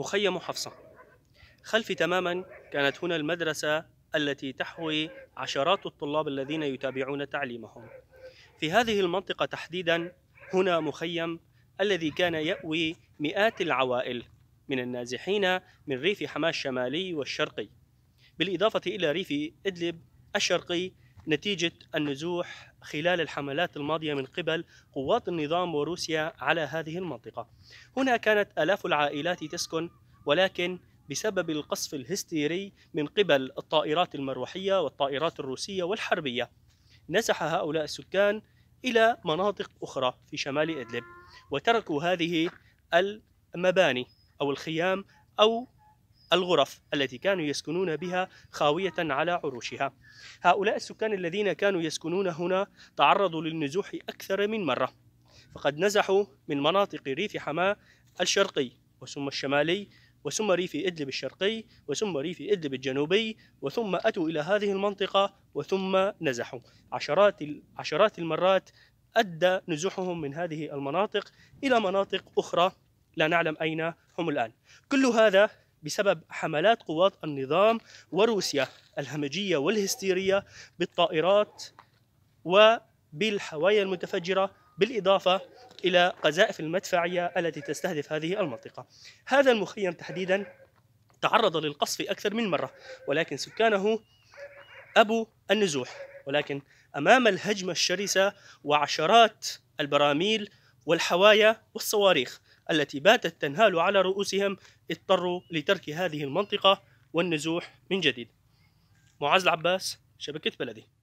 مخيم حفصة خلفي تماما كانت هنا المدرسة التي تحوي عشرات الطلاب الذين يتابعون تعليمهم في هذه المنطقة تحديدا هنا مخيم الذي كان يأوي مئات العوائل من النازحين من ريف حماة الشمالي والشرقي بالإضافة إلى ريف إدلب الشرقي نتيجة النزوح خلال الحملات الماضية من قبل قوات النظام وروسيا على هذه المنطقة. هنا كانت آلاف العائلات تسكن ولكن بسبب القصف الهستيري من قبل الطائرات المروحية والطائرات الروسية والحربية نزح هؤلاء السكان إلى مناطق أخرى في شمال إدلب وتركوا هذه المباني أو الخيام أو الغرف التي كانوا يسكنون بها خاوية على عروشها هؤلاء السكان الذين كانوا يسكنون هنا تعرضوا للنزوح أكثر من مرة فقد نزحوا من مناطق ريف حماة الشرقي وثم الشمالي وثم ريف إدلب الشرقي وثم ريف إدلب الجنوبي وثم أتوا إلى هذه المنطقة وثم نزحوا عشرات عشرات المرات أدى نزوحهم من هذه المناطق إلى مناطق أخرى لا نعلم أين هم الآن كل هذا بسبب حملات قوات النظام وروسيا الهمجية والهستيرية بالطائرات وبالحوايا المتفجرة بالإضافة إلى قذائف المدفعية التي تستهدف هذه المنطقة هذا المخيم تحديدا تعرض للقصف أكثر من مرة ولكن سكانه أبوا النزوح ولكن أمام الهجمة الشرسة وعشرات البراميل والحوايا والصواريخ التي باتت تنهال على رؤوسهم اضطروا لترك هذه المنطقة والنزوح من جديد معاذ العباس شبكة بلدي